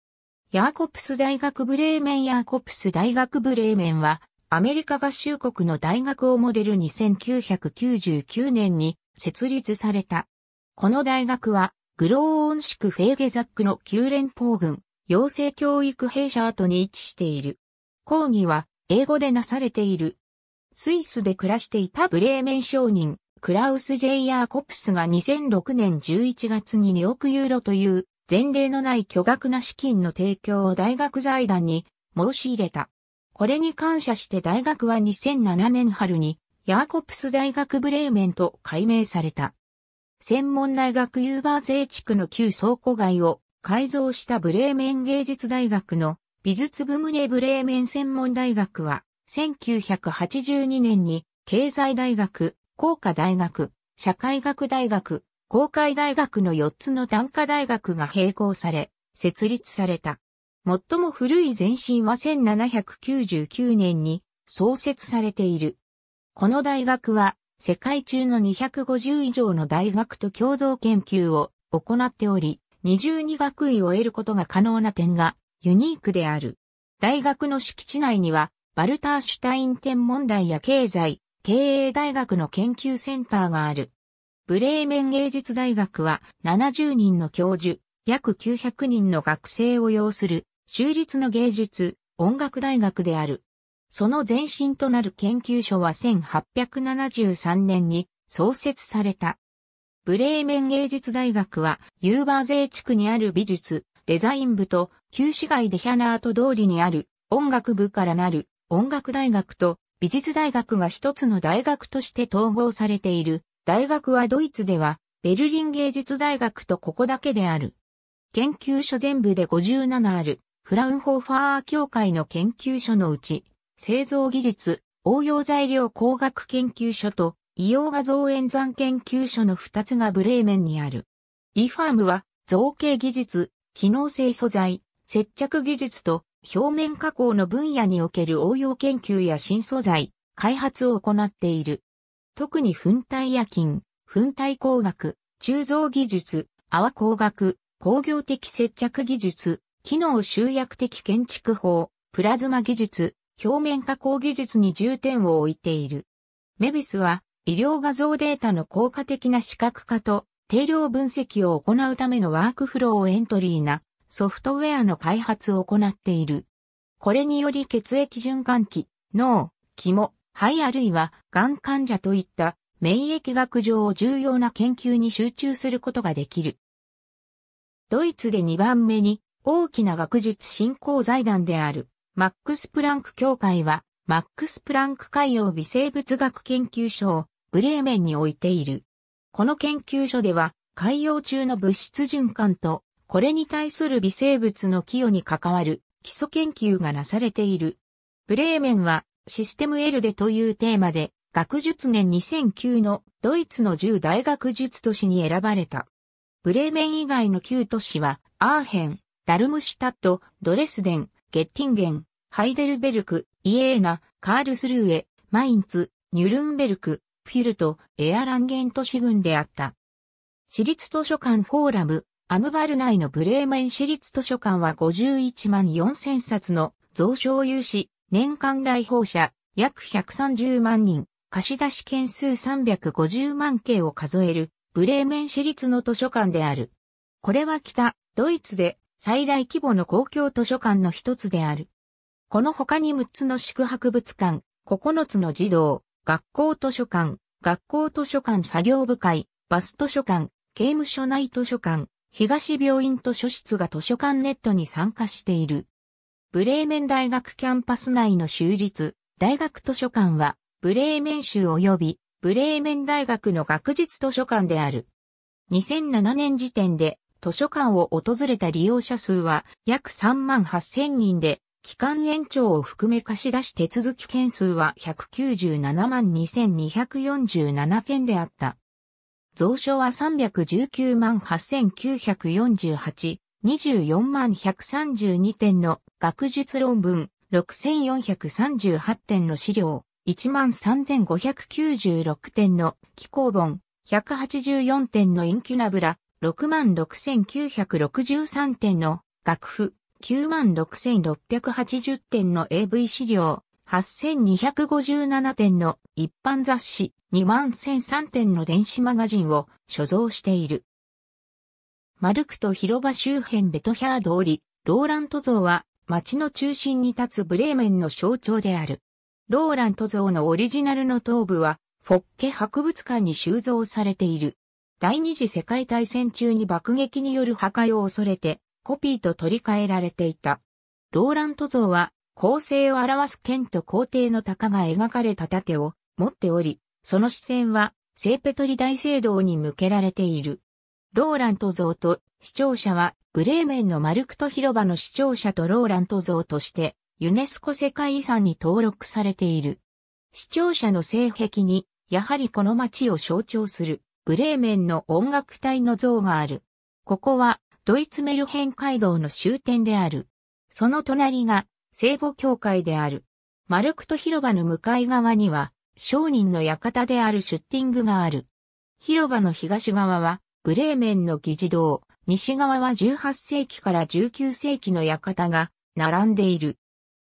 ヤーコプス大学ブレーメンヤーコプス大学ブレーメンはアメリカ合衆国の大学をモデルに1999年に設立された。この大学はグローオンシクフェーゲザックの旧連邦軍、養成教育弊社跡に位置している。講義は英語でなされている。スイスで暮らしていたブレーメン商人、クラウス・ジェイヤー・コプスが2006年11月に2億ユーロという前例のない巨額な資金の提供を大学財団に申し入れた。これに感謝して大学は2007年春にヤーコプス大学ブレーメンと改名された。専門大学ユーバー税地区の旧倉庫街を改造したブレーメン芸術大学の美術部胸ブレーメン専門大学は1982年に経済大学、工科大学、社会学大学、公会大学の4つの単科大学が並行され、設立された。最も古い前身は1799年に創設されている。この大学は世界中の250以上の大学と共同研究を行っており、22学位を得ることが可能な点がユニークである。大学の敷地内には、バルター・シュタイン天文台や経済、経営大学の研究センターがある。ブレーメン芸術大学は70人の教授、約900人の学生を要する、州立の芸術、音楽大学である。その前身となる研究所は1873年に創設された。ブレーメン芸術大学はユーバーゼー地区にある美術、デザイン部と旧市街でヒャナート通りにある音楽部からなる音楽大学と美術大学が一つの大学として統合されている。大学はドイツではベルリン芸術大学とここだけである。研究所全部で57あるフラウンホーファー協会の研究所のうち製造技術、応用材料工学研究所と、硫黄画像演算研究所の2つがブレーメンにある。イファームは、造形技術、機能性素材、接着技術と、表面加工の分野における応用研究や新素材、開発を行っている。特に粉体夜勤、粉体工学、鋳造技術、泡工学、工業的接着技術、機能集約的建築法、プラズマ技術、表面加工技術に重点を置いている。メビスは医療画像データの効果的な視覚化と定量分析を行うためのワークフローをエントリーなソフトウェアの開発を行っている。これにより血液循環器、脳、肝、肺あるいはがん患者といった免疫学上を重要な研究に集中することができる。ドイツで2番目に大きな学術振興財団であるマックス・プランク協会は、マックス・プランク海洋微生物学研究所をブレーメンに置いている。この研究所では、海洋中の物質循環と、これに対する微生物の寄与に関わる基礎研究がなされている。ブレーメンは、システムエルデというテーマで、学術年2009のドイツの10大学術都市に選ばれた。ブレーメン以外の9都市は、アーヘン、ダルムシュタット、ドレスデン、ゲッティンゲン、ハイデルベルク、イエーナ、カールスルーエ、マインツ、ニュルンベルク、フィルト、エアランゲン都市群であった。私立図書館フォーラム、アムバル内のブレーメン私立図書館は51万4000冊の蔵書有志、年間来訪者、約130万人、貸し出し件数350万件を数える、ブレーメン私立の図書館である。これは北、ドイツで最大規模の公共図書館の一つである。この他に6つの宿泊物館、9つの児童、学校図書館、学校図書館作業部会、バス図書館、刑務所内図書館、東病院図書室が図書館ネットに参加している。ブレーメン大学キャンパス内の州立大学図書館は、ブレーメン州及びブレーメン大学の学術図書館である。2007年時点で図書館を訪れた利用者数は約3万8000人で、期間延長を含め貸し出し手続き件数は197万2247件であった。蔵書は319万8948、24万132点の学術論文、6438点の資料、1万3596点の寄稿本、184点のインキュナブラ、66,963点の楽譜、96,680点の AV 資料、8,257点の一般雑誌、21,003点の電子マガジンを所蔵している。マルクと広場周辺ベトヒャー通り、ローラント像は街の中心に立つブレーメンの象徴である。ローラント像のオリジナルの頭部は、フォッケ博物館に収蔵されている。第二次世界大戦中に爆撃による破壊を恐れて、コピーと取り替えられていた。ローラント像は、構成を表す剣と皇帝の鷹が描かれた盾を持っており、その視線は、聖ペトリ大聖堂に向けられている。ローラント像と視聴者は、ブレーメンのマルクト広場の視聴者とローラント像として、ユネスコ世界遺産に登録されている。視聴者の性癖に、やはりこの街を象徴するブレーメンの音楽隊の像がある。ここは、ドイツメルヘン街道の終点である。その隣が、聖母教会である。マルクト広場の向かい側には、商人の館であるシュッティングがある。広場の東側は、ブレーメンの議事堂、西側は18世紀から19世紀の館が、並んでいる。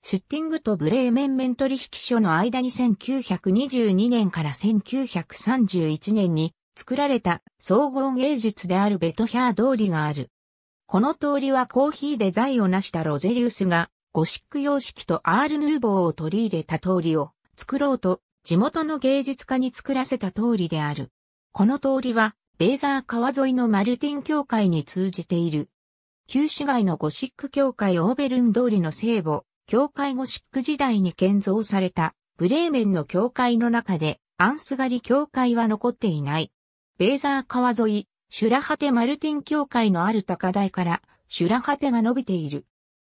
シュッティングとブレーメン面取引所の間に1922年から1931年に作られた総合芸術であるベトヒャー通りがある。この通りはコーヒーで財を成したロゼリウスがゴシック様式とアール・ヌーボーを取り入れた通りを作ろうと地元の芸術家に作らせた通りである。この通りはベーザー川沿いのマルティン教会に通じている。旧市街のゴシック教会オーベルン通りの聖母、教会ゴシック時代に建造されたブレーメンの教会の中でアンスガリ教会は残っていない。ベーザー川沿い、シュラハテマルティン教会のある高台から、シュラハテが伸びている。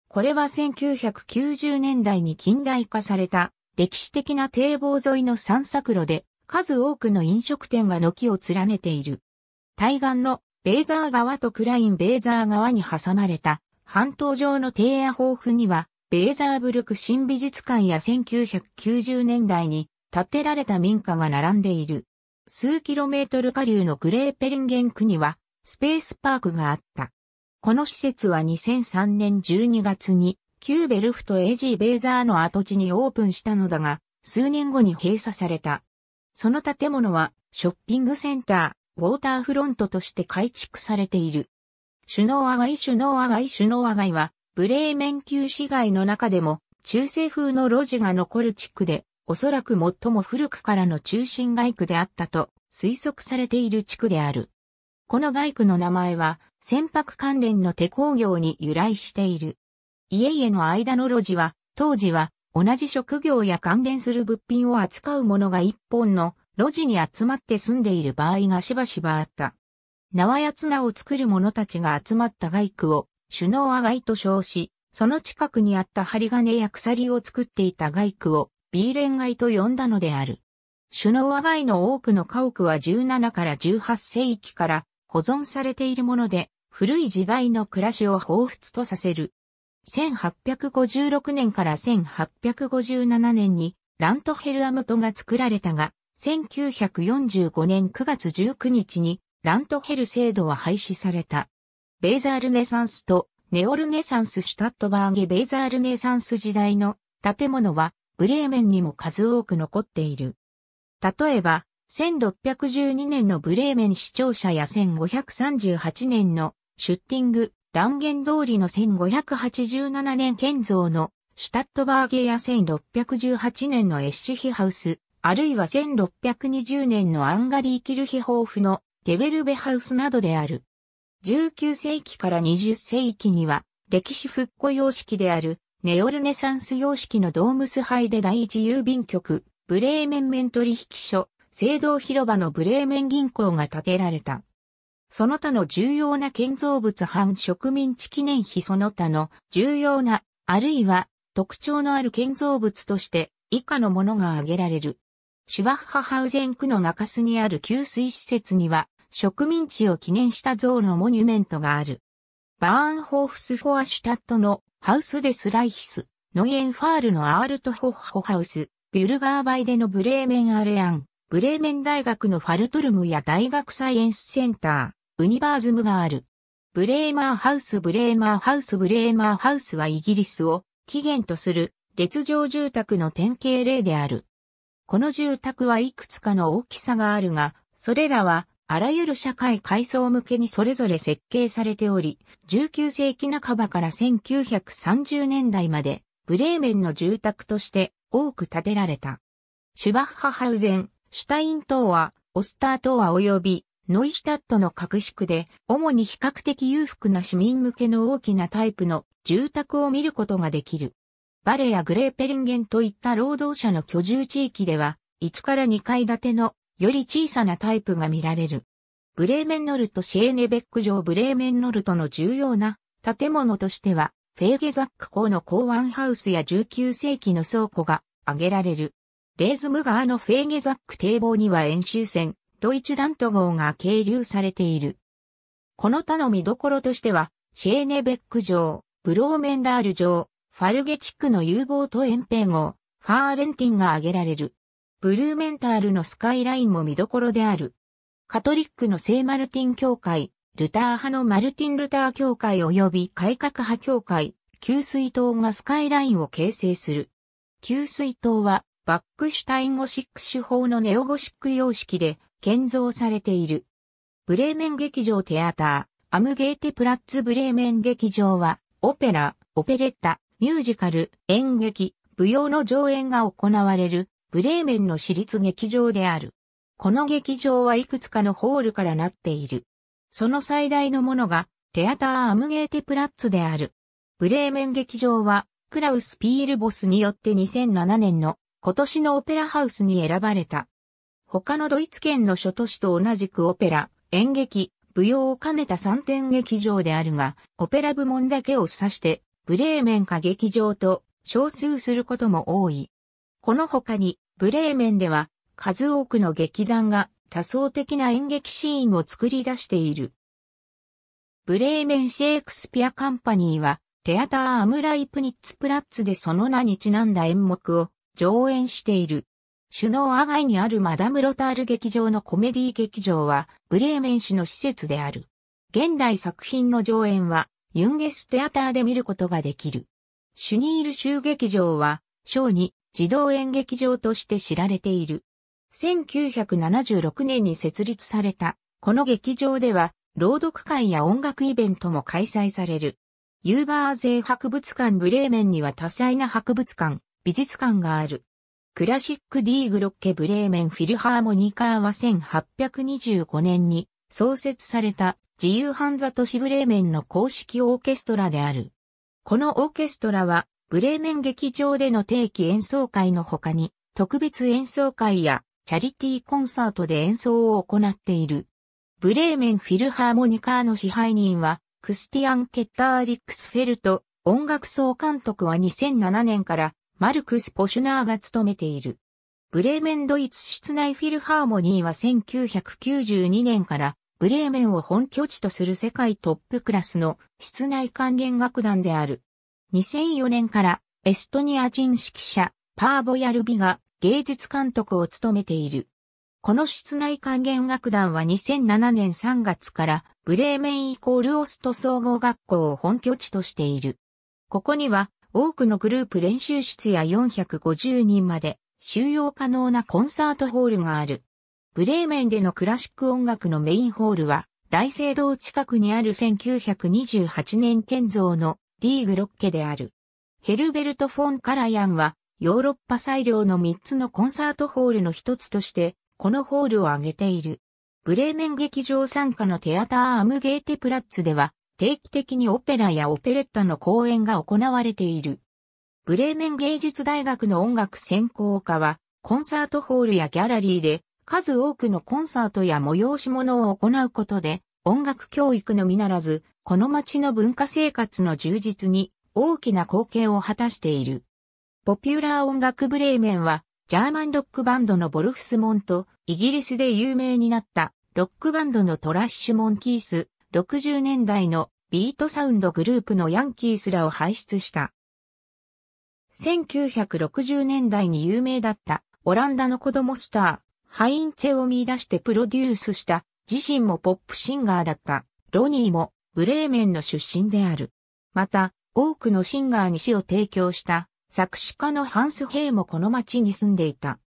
これは1990年代に近代化された、歴史的な堤防沿いの散策路で、数多くの飲食店が軒を連ねている。対岸のベーザー川とクラインベーザー川に挟まれた半島上の庭屋。豊富には、ベーザーブルク新美術館や1990年代に建てられた民家が並んでいる。数キロメートル下流のグレーペリンゲン区には、スペースパークがあった。この施設は2003年12月に、旧ベルフとエイジー・ベーザーの跡地にオープンしたのだが、数年後に閉鎖された。その建物は、ショッピングセンター、ウォーターフロントとして改築されている。シュノーアガイシュノーアガイシュノーアガイは、ブレーメン旧市街の中でも、中世風の路地が残る地区で、おそらく最も古くからの中心街区であったと推測されている地区である。この街区の名前は船舶関連の手工業に由来している。家々の間の路地は当時は同じ職業や関連する物品を扱う者が一本の路地に集まって住んでいる場合がしばしばあった。縄や綱を作る者たちが集まった街区を首脳は街と称し、その近くにあった針金や鎖を作っていた街区をビーレン街と呼んだのである。首脳和街の多くの家屋は17から18世紀から保存されているもので、古い時代の暮らしを彷彿とさせる。1856年から1857年にラントヘルアムトが作られたが、1945年9月19日にラントヘル制度は廃止された。ベーザールネサンスとネオルネサンスシュタットバーゲベーザールネサンス時代の建物はブレーメンにも数多く残っている。例えば、1612年のブレーメン市庁舎や1538年のシュッティング、断言通りの1587年建造のシュタットバーゲや1618年のエッシュヒハウス、あるいは1620年のアンガリー・キルヒホーフのゲベルベハウスなどである。19世紀から20世紀には歴史復古様式であるネオルネサンス様式のドームスハイで第一郵便局、ブレーメンメン取引所、制度広場のブレーメン銀行が建てられた。その他の重要な建造物反植民地記念碑その他の重要な、あるいは特徴のある建造物として以下のものが挙げられる。シュバッハハウゼン区の中州にある給水施設には植民地を記念した像のモニュメントがある。バーンホーフスフォアシュタットのハウス・デス・ライヒス、ノイエンファールのアールト・ホッホハウス、ビュルガーバイデのブレーメン・アレアン、ブレーメン大学のファルトルムや大学サイエンスセンター、ウニバーズムがある。ブレーマーハウスブレーマーハウスブレーマーハウスはイギリスを起源とする列状住宅の典型例である。この住宅はいくつかの大きさがあるが、それらはあらゆる社会階層向けにそれぞれ設計されており、19世紀半ばから1930年代まで、ブレーメンの住宅として多く建てられた。シュバッハハウゼン、シュタイン島は、オスター島は及び、ノイシュタットの格式で、主に比較的裕福な市民向けの大きなタイプの住宅を見ることができる。バレやグレーペリンゲンといった労働者の居住地域では、1から2階建てのより小さなタイプが見られる。ブレーメンノルトシェーネベック城ブレーメンノルトの重要な建物としては、フェーゲザック港の港湾ハウスや19世紀の倉庫が挙げられる。レーズム川のフェーゲザック堤防には演習船、ドイツラント号が係留されている。この他の見どころとしては、シェーネベック城、ブローメンダール城、ファルゲ地区の U 望とト遠平号、ファーレンティンが挙げられる。ブルーメンタールのスカイラインも見どころである。カトリックの聖マルティン教会、ルター派のマルティン・ルター教会及び改革派教会、給水塔がスカイラインを形成する。給水塔は、バックシュタインゴシック手法のネオゴシック様式で建造されている。ブレーメン劇場テアター、アムゲーテプラッツブレーメン劇場は、オペラ、オペレッタ、ミュージカル、演劇、舞踊の上演が行われるブレーメンの私立劇場である。この劇場はいくつかのホールからなっている。その最大のものが、テアター・アムゲーテ・プラッツである。ブレーメン劇場は、クラウス・ピールボスによって2007年の今年のオペラハウスに選ばれた。他のドイツ圏の諸都市と同じくオペラ、演劇、舞踊を兼ねた3点劇場であるが、オペラ部門だけを指して、ブレーメン歌劇場と少数することも多い。この他に、ブレーメンでは、数多くの劇団が多層的な演劇シーンを作り出している。ブレーメン・シェイクスピア・カンパニーは、テアター・アムライプニッツプラッツでその名にちなんだ演目を上演している。首脳阿外にあるマダム・ロタール劇場のコメディ劇場は、ブレーメン市の施設である。現代作品の上演は、ユンゲス・テアターで見ることができる。シュニール州劇場は、ーに児童演劇場として知られている。1976年に設立された、この劇場では、朗読会や音楽イベントも開催される。ユーバーゼー博物館ブレーメンには多彩な博物館、美術館がある。クラシック・ディー・グロッケ・ブレーメン・フィルハーモニカーは1825年に創設された自由ン座都市ブレーメンの公式オーケストラである。このオーケストラはブレーメン劇場での定期演奏会の他に、特別演奏会やチャリティーコンサートで演奏を行っている。ブレーメンフィルハーモニカーの支配人は、クスティアン・ケッター・リックスフェルト、音楽総監督は2007年からマルクス・ポシュナーが務めている。ブレーメンドイツ室内フィルハーモニーは1992年からブレーメンを本拠地とする世界トップクラスの室内管弦楽団である。2004年からエストニア人指揮者パーボヤルビが芸術監督を務めている。この室内管弦楽団は2007年3月からブレーメンイコールオスト総合学校を本拠地としている。ここには多くのグループ練習室や450人まで収容可能なコンサートホールがある。ブレーメンでのクラシック音楽のメインホールは大聖堂近くにある1928年建造のディーグロッケである。ヘルベルト・フォン・カラヤンは、ヨーロッパ最良の3つのコンサートホールの一つとして、このホールを挙げている。ブレーメン劇場参加のテアター・アムゲーテ・プラッツでは、定期的にオペラやオペレッタの公演が行われている。ブレーメン芸術大学の音楽専攻科は、コンサートホールやギャラリーで、数多くのコンサートや催し物を行うことで、音楽教育のみならず、この町の文化生活の充実に大きな貢献を果たしている。ポピュラー音楽ブレーメンは、ジャーマンロックバンドのボルフスモンと、イギリスで有名になったロックバンドのトラッシュモンキース、60年代のビートサウンドグループのヤンキースらを輩出した。1960年代に有名だったオランダの子供スター、ハインチェを見出してプロデュースした、自身もポップシンガーだった、ロニーもブレーメンの出身である。また、多くのシンガーに詩を提供した作詞家のハンス・ヘイもこの町に住んでいた。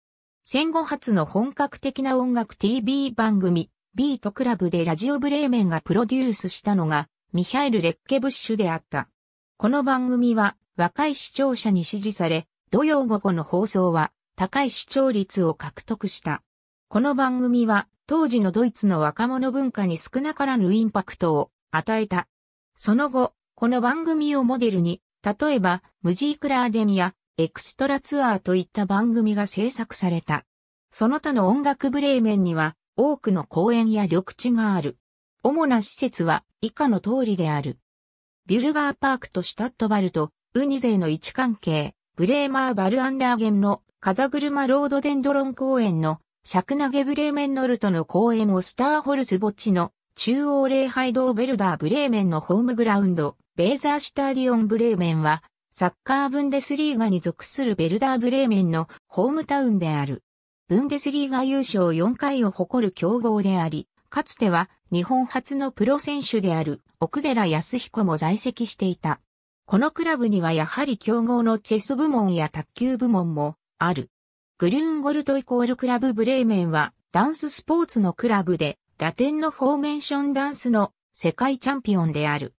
戦後初の本格的な音楽 TV 番組、ビートクラブでラジオブレーメンがプロデュースしたのが、ミハイル・レッケブッシュであった。この番組は若い視聴者に支持され、土曜午後の放送は高い視聴率を獲得した。この番組は当時のドイツの若者文化に少なからぬインパクトを与えた。その後、この番組をモデルに、例えば、ムジークラーデミア、エクストラツアーといった番組が制作された。その他の音楽ブレーメンには、多くの公園や緑地がある。主な施設は、以下の通りである。ビュルガーパークとシュタットバルト、ウニゼの位置関係、ブレーマーバルアンラーゲンの風車ロードデンドロン公園の、シャクナゲブレーメンノルトの公園をスターホルズ墓地の中央礼拝堂ベルダーブレーメンのホームグラウンド、ベーザーシュタディオンブレーメンは、サッカーブンデスリーガに属するベルダーブレーメンのホームタウンである。ブンデスリーガ優勝4回を誇る強豪であり、かつては日本初のプロ選手である奥寺康彦も在籍していた。このクラブにはやはり強豪のチェス部門や卓球部門もある。グルーンゴルトイコールクラブブレーメンはダンススポーツのクラブでラテンのフォーメーションダンスの世界チャンピオンである。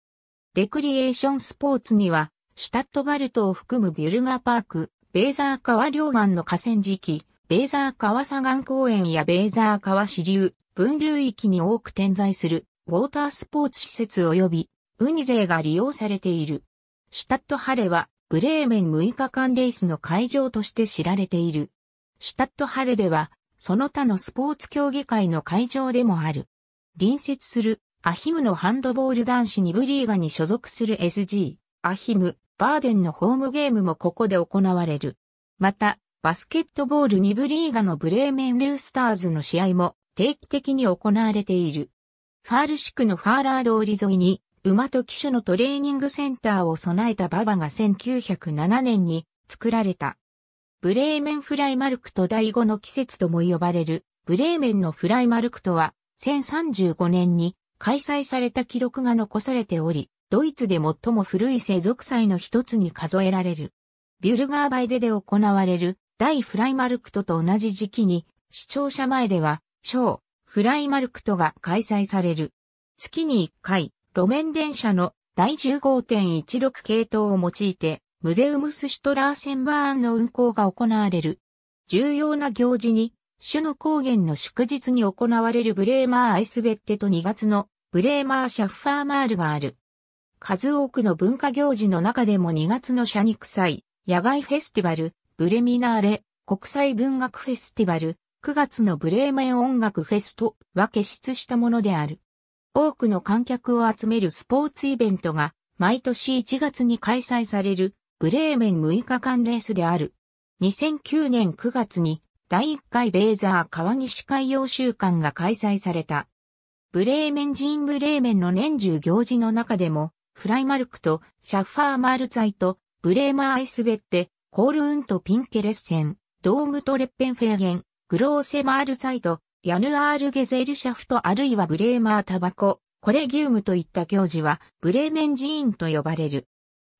レクリエーションスポーツには、シュタットバルトを含むビュルガーパーク、ベーザー川両岸の河川敷、ベーザー川左岸公園やベーザー川支流、分流域に多く点在する、ウォータースポーツ施設及び、ウニ勢が利用されている。シュタットハレは、ブレーメン6日間レースの会場として知られている。シュタットハレでは、その他のスポーツ競技会の会場でもある。隣接するアヒムのハンドボール男子2部リーガに所属する SG、アヒム、バーデンのホームゲームもここで行われる。また、バスケットボール2部リーガのブレーメンルースターズの試合も定期的に行われている。ファール地区のファーラー通り沿いに、馬と騎手のトレーニングセンターを備えた馬場が1907年に作られた。ブレーメンフライマルクト第5の季節とも呼ばれる、ブレーメンのフライマルクトは、1035年に開催された記録が残されており、ドイツで最も古い世俗祭の一つに数えられる。ビュルガーバイデで行われる、大フライマルクトと同じ時期に、視聴者前では、小、フライマルクトが開催される。月に1回、路面電車の第15.16系統を用いて、ムゼウムスシュトラーセンバーンの運行が行われる。重要な行事に、主の高原の祝日に行われるブレーマーアイスベッテと2月のブレーマーシャッファーマールがある。数多くの文化行事の中でも2月のシャニク祭、野外フェスティバル、ブレミナーレ、国際文学フェスティバル、9月のブレーメン音楽フェスとは結出したものである。多くの観客を集めるスポーツイベントが毎年1月に開催されるブレーメン6日間レースである。2009年9月に第1回ベーザー川西海洋週間が開催された。ブレーメン人ブレーメンの年中行事の中でも、フライマルクとシャッファーマールツァイとブレーマーアイスベッテ、コールウントピンケレッセン、ドームトレッペンフェーゲン、グローセマールツァイト、ヤヌアールゲゼルシャフトあるいはブレーマータバコ、コレギウムといった行事はブレーメン寺院と呼ばれる。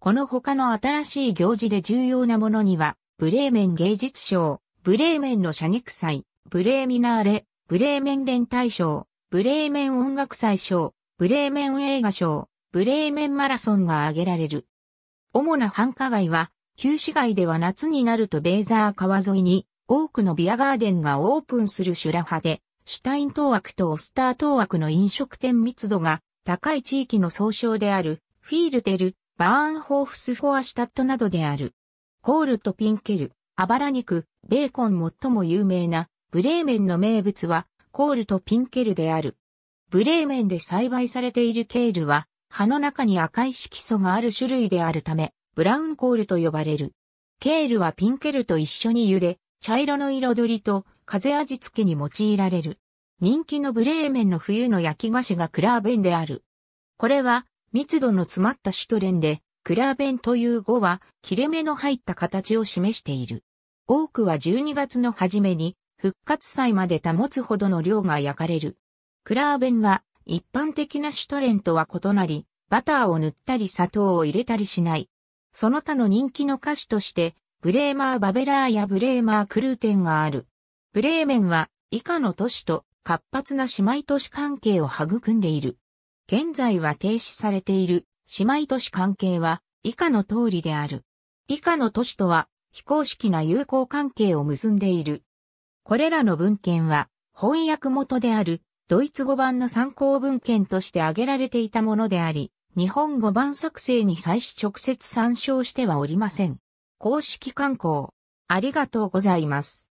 この他の新しい行事で重要なものには、ブレーメン芸術賞、ブレーメンの射肉祭、ブレーミナーレ、ブレーメン連帯賞、ブレーメン音楽祭賞、ブレーメン映画賞、ブレーメンマラソンが挙げられる。主な繁華街は、旧市街では夏になるとベーザー川沿いに多くのビアガーデンがオープンするシュラハで、シュタイン島枠とオスター島枠の飲食店密度が高い地域の総称であるフィールテル、バーンホーフスフォアシュタットなどである。コールとピンケル、あばら肉、ベーコン最も有名なブレーメンの名物はコールとピンケルである。ブレーメンで栽培されているケールは葉の中に赤い色素がある種類であるためブラウンコールと呼ばれる。ケールはピンケルと一緒に茹で、茶色の彩りと風味付けに用いられる。人気のブレーメンの冬の焼き菓子がクラーベンである。これは密度の詰まったシュトレンで、クラーベンという語は切れ目の入った形を示している。多くは12月の初めに復活祭まで保つほどの量が焼かれる。クラーベンは一般的なシュトレンとは異なり、バターを塗ったり砂糖を入れたりしない。その他の人気の菓子として、ブレーマーバベラーやブレーマークルーテンがある。ブレーメンは以下の都市と活発な姉妹都市関係を育んでいる。現在は停止されている姉妹都市関係は以下の通りである。以下の都市とは非公式な友好関係を結んでいる。これらの文献は翻訳元であるドイツ語版の参考文献として挙げられていたものであり、日本語版作成に際し直接参照してはおりません。公式観光。ありがとうございます。